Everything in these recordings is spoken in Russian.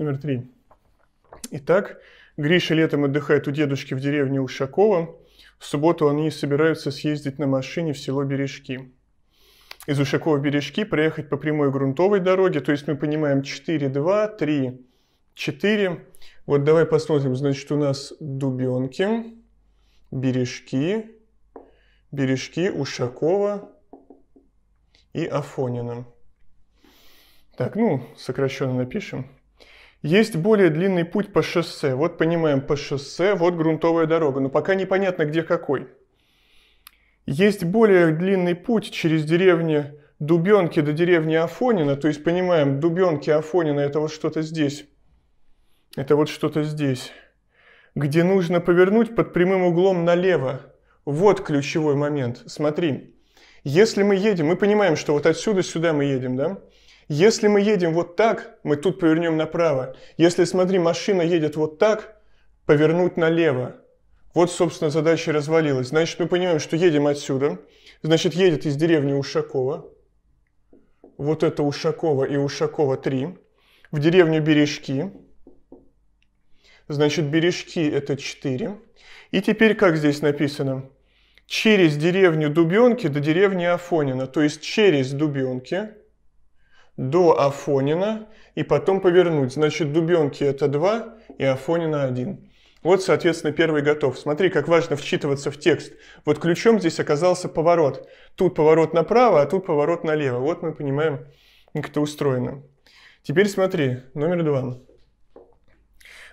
номер три. Итак, Гриша летом отдыхает у дедушки в деревне Ушакова. В субботу они собираются съездить на машине в село Бережки. Из Ушакова в Бережки проехать по прямой грунтовой дороге, то есть мы понимаем 4, 2, 3, 4. Вот давай посмотрим, значит, у нас Дубенки, Бережки, Бережки, Ушакова и Афонина. Так, ну, сокращенно напишем. Есть более длинный путь по шоссе. Вот понимаем, по шоссе, вот грунтовая дорога, но пока непонятно, где какой. Есть более длинный путь через деревни Дубенки до деревни Афонина, то есть понимаем, Дубенки, Афонина – это вот что-то здесь. Это вот что-то здесь. Где нужно повернуть под прямым углом налево. Вот ключевой момент. Смотри, если мы едем, мы понимаем, что вот отсюда сюда мы едем, да? Если мы едем вот так, мы тут повернем направо. Если, смотри, машина едет вот так, повернуть налево. Вот, собственно, задача развалилась. Значит, мы понимаем, что едем отсюда. Значит, едет из деревни Ушакова. Вот это Ушакова и Ушакова 3. В деревню Бережки. Значит, Бережки это 4. И теперь как здесь написано? Через деревню Дубенки до деревни Афонина. То есть через Дубенки до Афонина и потом повернуть. Значит, Дубенки это 2 и Афонина 1. Вот, соответственно, первый готов. Смотри, как важно вчитываться в текст. Вот ключом здесь оказался поворот. Тут поворот направо, а тут поворот налево. Вот мы понимаем, как это устроено. Теперь смотри, номер два.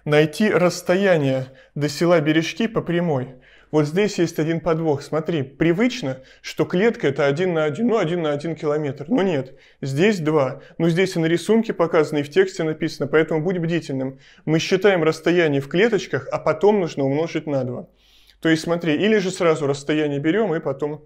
Найти расстояние до села Бережки по прямой. Вот здесь есть один подвох. Смотри, привычно, что клетка это один на один, ну один на один километр. Но нет, здесь два. Ну здесь и на рисунке показано, и в тексте написано, поэтому будь бдительным. Мы считаем расстояние в клеточках, а потом нужно умножить на два. То есть смотри, или же сразу расстояние берем и потом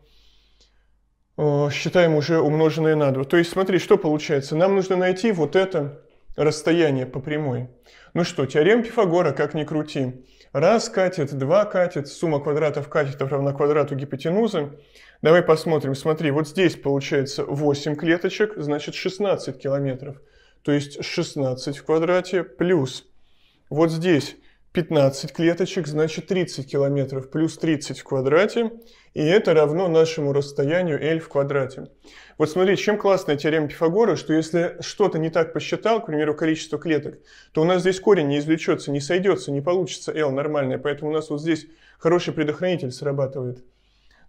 э, считаем уже умноженное на 2. То есть смотри, что получается. Нам нужно найти вот это расстояние по прямой. Ну что, теорема Пифагора, как ни крути. Раз катет, два катет, сумма квадратов катетов а равна квадрату гипотенузы. Давай посмотрим. Смотри, вот здесь получается 8 клеточек, значит 16 километров. То есть 16 в квадрате плюс вот здесь 15 клеточек, значит 30 километров плюс 30 в квадрате, и это равно нашему расстоянию L в квадрате. Вот смотри, чем классная теорема Пифагора, что если что-то не так посчитал, к примеру, количество клеток, то у нас здесь корень не извлечется, не сойдется, не получится L нормальное, поэтому у нас вот здесь хороший предохранитель срабатывает.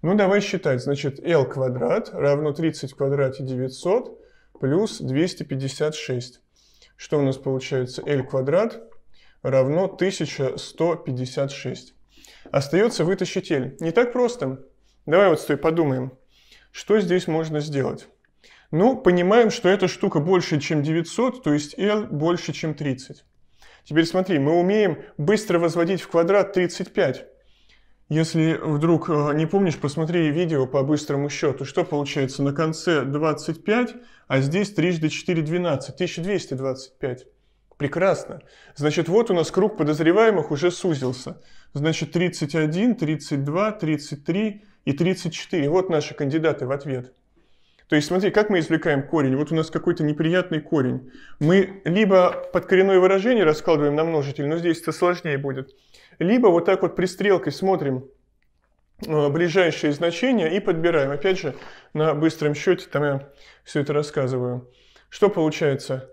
Ну, давай считать. Значит, L квадрат равно 30 в квадрате 900 плюс 256. Что у нас получается? L квадрат равно 1156. Остается вытащить L. Не так просто. Давай вот стой, подумаем, что здесь можно сделать. Ну, понимаем, что эта штука больше, чем 900, то есть L больше, чем 30. Теперь смотри, мы умеем быстро возводить в квадрат 35. Если вдруг э, не помнишь, посмотри видео по быстрому счету. Что получается? На конце 25, а здесь трижды 4, 12. 1225. Прекрасно. Значит, вот у нас круг подозреваемых уже сузился. Значит, 31, 32, 33 и 34. Вот наши кандидаты в ответ. То есть смотри, как мы извлекаем корень. Вот у нас какой-то неприятный корень. Мы либо под коренное выражение раскладываем на множитель, но здесь это сложнее будет, либо вот так вот пристрелкой смотрим э, ближайшие значения и подбираем. Опять же, на быстром счете там я все это рассказываю. Что получается?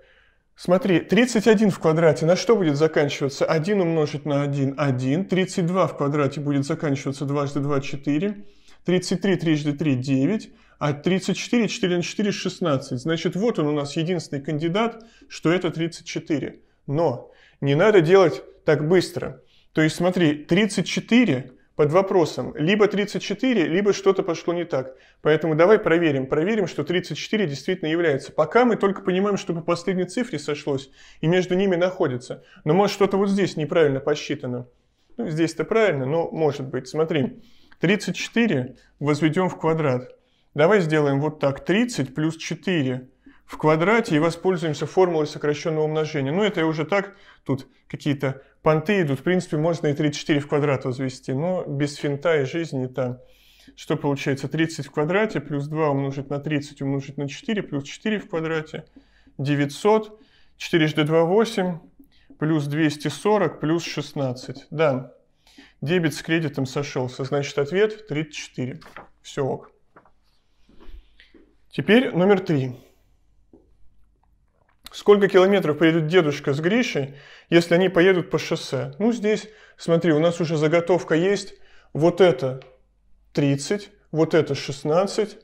Смотри, 31 в квадрате на что будет заканчиваться? 1 умножить на 1 – 1. 32 в квадрате будет заканчиваться дважды 2 – 4. 33 трижды 3 – 9. А 34 – 4 на 4 – 16. Значит, вот он у нас единственный кандидат, что это 34. Но не надо делать так быстро. То есть, смотри, 34 под вопросом. Либо 34, либо что-то пошло не так. Поэтому давай проверим, проверим, что 34 действительно является. Пока мы только понимаем, что по последней цифре сошлось, и между ними находится. Но может что-то вот здесь неправильно посчитано. Ну, здесь-то правильно, но может быть. Смотри, 34 возведем в квадрат. Давай сделаем вот так. 30 плюс 4 в квадрате и воспользуемся формулой сокращенного умножения. Ну, это я уже так, тут какие-то понты идут. В принципе, можно и 34 в квадрат возвести, но без финта и жизни там. Что получается? 30 в квадрате плюс 2 умножить на 30 умножить на 4 плюс 4 в квадрате. 900. 4жды 2 – 8. Плюс 240 плюс 16. Да, дебет с кредитом сошелся. Значит, ответ 34. Все ок. Теперь номер три. Сколько километров поедет дедушка с Гришей, если они поедут по шоссе? Ну, здесь, смотри, у нас уже заготовка есть. Вот это 30, вот это 16,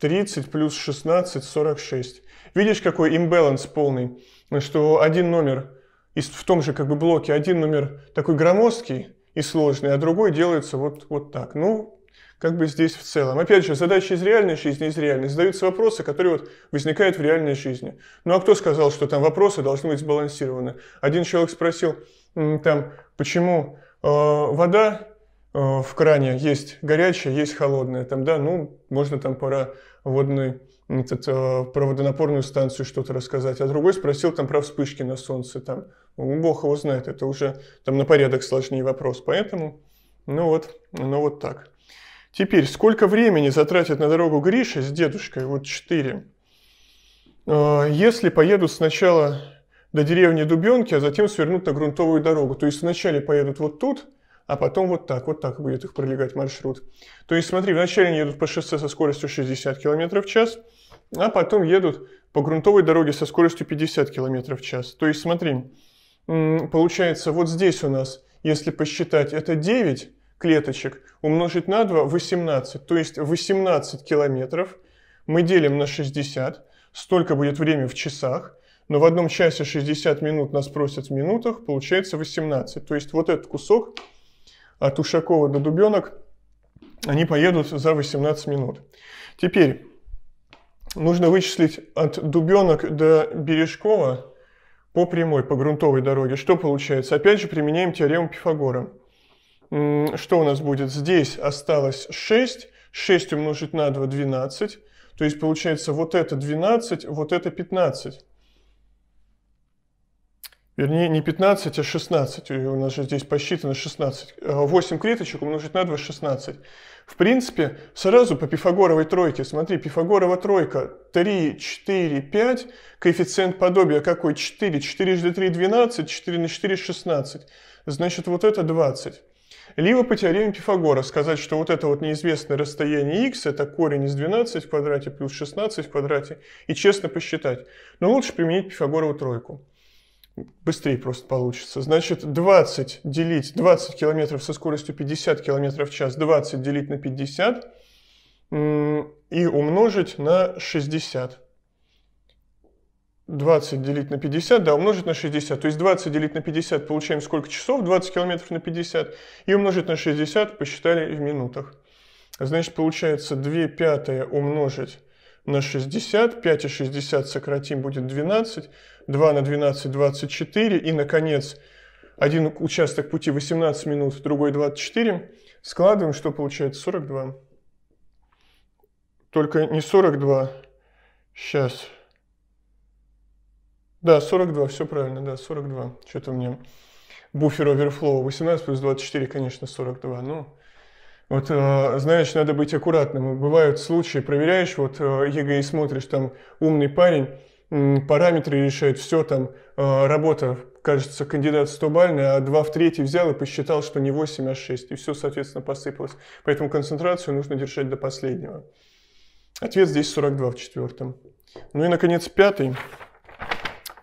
30 плюс 16, 46. Видишь, какой имбаланс полный, что один номер из в том же как бы блоке, один номер такой громоздкий и сложный, а другой делается вот, вот так. Ну, как бы здесь в целом. Опять же, задачи из реальной жизни, из реальной. Задаются вопросы, которые вот возникают в реальной жизни. Ну а кто сказал, что там вопросы должны быть сбалансированы? Один человек спросил, там, почему э, вода э, в кране есть горячая, есть холодная. Там, да, ну, можно там пора водной, этот, э, про водонапорную станцию что-то рассказать, а другой спросил там про вспышки на солнце, там, ну, бог его знает, это уже там на порядок сложнее вопрос, поэтому, ну вот, ну вот так. Теперь, сколько времени затратит на дорогу Гриша с дедушкой? Вот четыре. А, если поедут сначала до деревни Дубенки, а затем свернут на грунтовую дорогу. То есть вначале поедут вот тут, а потом вот так, вот так будет их пролегать маршрут. То есть смотри, вначале они едут по шоссе со скоростью 60 км в час, а потом едут по грунтовой дороге со скоростью 50 км в час. То есть смотри, получается вот здесь у нас, если посчитать, это 9, клеточек умножить на 2 – 18. То есть 18 километров мы делим на 60. Столько будет время в часах. Но в одном часе 60 минут нас просят в минутах, получается 18. То есть вот этот кусок от Ушакова до Дубенок, они поедут за 18 минут. Теперь нужно вычислить от Дубенок до Бережкова по прямой, по грунтовой дороге. Что получается? Опять же применяем теорему Пифагора что у нас будет? Здесь осталось 6. 6 умножить на 2 – 12. То есть получается вот это 12, вот это 15. Вернее, не 15, а 16. У нас же здесь посчитано 16. 8 э, клеточек умножить на 2 – 16. В принципе, сразу по пифагоровой тройке. Смотри, пифагорова тройка 3, 4, 5. Коэффициент подобия какой? 4. 4 жды 3 – 12, 4 на 4 – 16. Значит, вот это 20. Либо по теореме Пифагора сказать, что вот это вот неизвестное расстояние x, это корень из 12 в квадрате плюс 16 в квадрате, и честно посчитать. Но лучше применить Пифагорову тройку. Быстрее просто получится. Значит, 20 делить, 20 километров со скоростью 50 километров в час, 20 делить на 50 и умножить на 60. 20 делить на 50, да, умножить на 60. То есть 20 делить на 50, получаем сколько часов? 20 километров на 50. И умножить на 60, посчитали в минутах. Значит, получается 2 пятая умножить на 60, 5 и 60 сократим, будет 12, 2 на 12, 24, и, наконец, один участок пути 18 минут, другой 24, складываем, что получается 42. Только не 42, сейчас да, 42, все правильно, да, 42. Что-то мне буфер оверфлоу. 18 плюс 24, конечно, 42, но... Ну, вот, э, знаешь, надо быть аккуратным. Бывают случаи, проверяешь, вот э, ЕГЭ и смотришь, там умный парень, параметры решает, все там, э, работа, кажется, кандидат 100 бальный, а 2 в 3 взял и посчитал, что не 8, а 6, и все, соответственно, посыпалось. Поэтому концентрацию нужно держать до последнего. Ответ здесь 42 в четвертом. Ну и, наконец, пятый.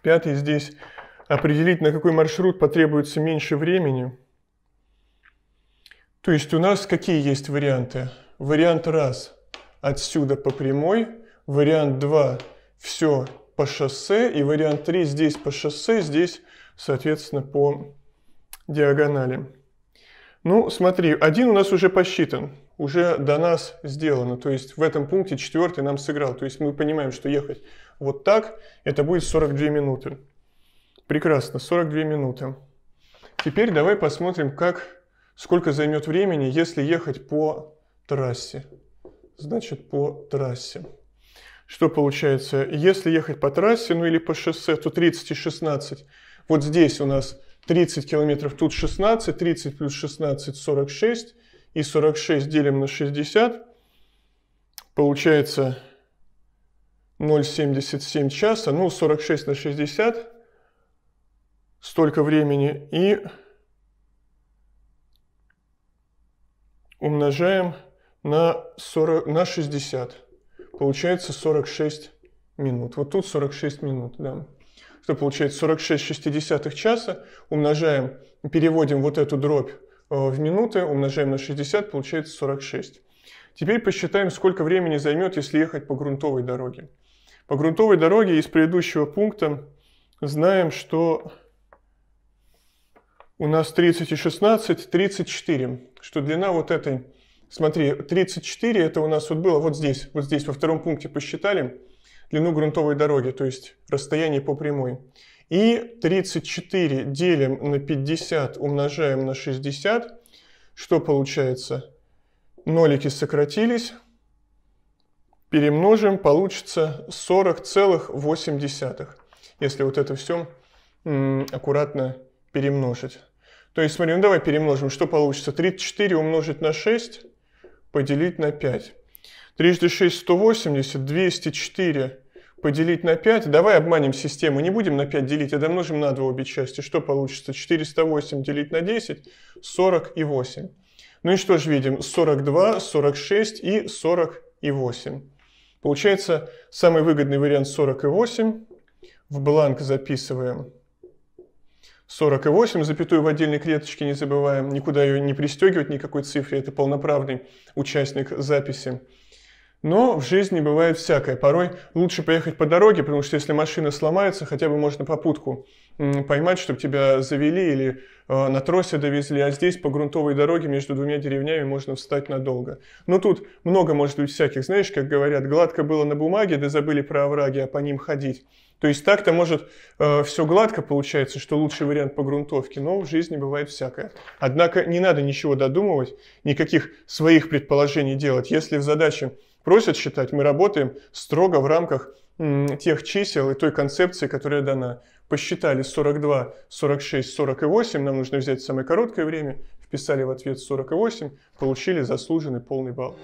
Пятый здесь определить, на какой маршрут потребуется меньше времени. То есть у нас какие есть варианты? Вариант раз отсюда по прямой, вариант 2 все по шоссе, и вариант 3 здесь по шоссе, здесь, соответственно, по диагонали. Ну, смотри, один у нас уже посчитан уже до нас сделано. То есть в этом пункте четвертый нам сыграл. То есть мы понимаем, что ехать вот так, это будет 42 минуты. Прекрасно, 42 минуты. Теперь давай посмотрим, как, сколько займет времени, если ехать по трассе. Значит, по трассе. Что получается? Если ехать по трассе, ну или по шоссе, то 30 и 16. Вот здесь у нас 30 километров, тут 16, 30 плюс 16, 46 и 46 делим на 60, получается 0,77 часа, ну 46 на 60, столько времени, и умножаем на, 40, на 60, получается 46 минут. Вот тут 46 минут, да. Это получается 46 шестидесятых часа, умножаем, переводим вот эту дробь Э, в минуты, умножаем на 60, получается 46. Теперь посчитаем, сколько времени займет, если ехать по грунтовой дороге. По грунтовой дороге из предыдущего пункта знаем, что у нас 30 и 16, 34, что длина вот этой, смотри, 34 это у нас вот было вот здесь, вот здесь во втором пункте посчитали длину грунтовой дороги, то есть расстояние по прямой. И 34 делим на 50 умножаем на 60. Что получается? Нолики сократились. Перемножим, получится 40,8. Если вот это все аккуратно перемножить. То есть, смотрим, ну давай перемножим, что получится? 34 умножить на 6, поделить на 5. Трижды 6 – 180, 204 поделить на 5. Давай обманем систему, не будем на 5 делить, а домножим на 2 обе части. Что получится? 408 делить на 10, 40 и 8. Ну и что же видим? 42, 46 и 40 и 8. Получается, самый выгодный вариант 40 и 8. В бланк записываем 40 и 8, запятую в отдельной клеточке не забываем, никуда ее не пристегивать, никакой цифре, это полноправный участник записи. Но в жизни бывает всякое. Порой лучше поехать по дороге, потому что если машина сломается, хотя бы можно попутку поймать, чтобы тебя завели или э, на тросе довезли, а здесь по грунтовой дороге между двумя деревнями можно встать надолго. Но тут много может быть всяких, знаешь, как говорят, гладко было на бумаге, да забыли про овраги, а по ним ходить. То есть так-то может э, все гладко получается, что лучший вариант по грунтовке, но в жизни бывает всякое. Однако не надо ничего додумывать, никаких своих предположений делать. Если в задаче просят считать, мы работаем строго в рамках тех чисел и той концепции, которая дана. Посчитали 42, 46, 48, нам нужно взять самое короткое время, вписали в ответ 48, получили заслуженный полный балл.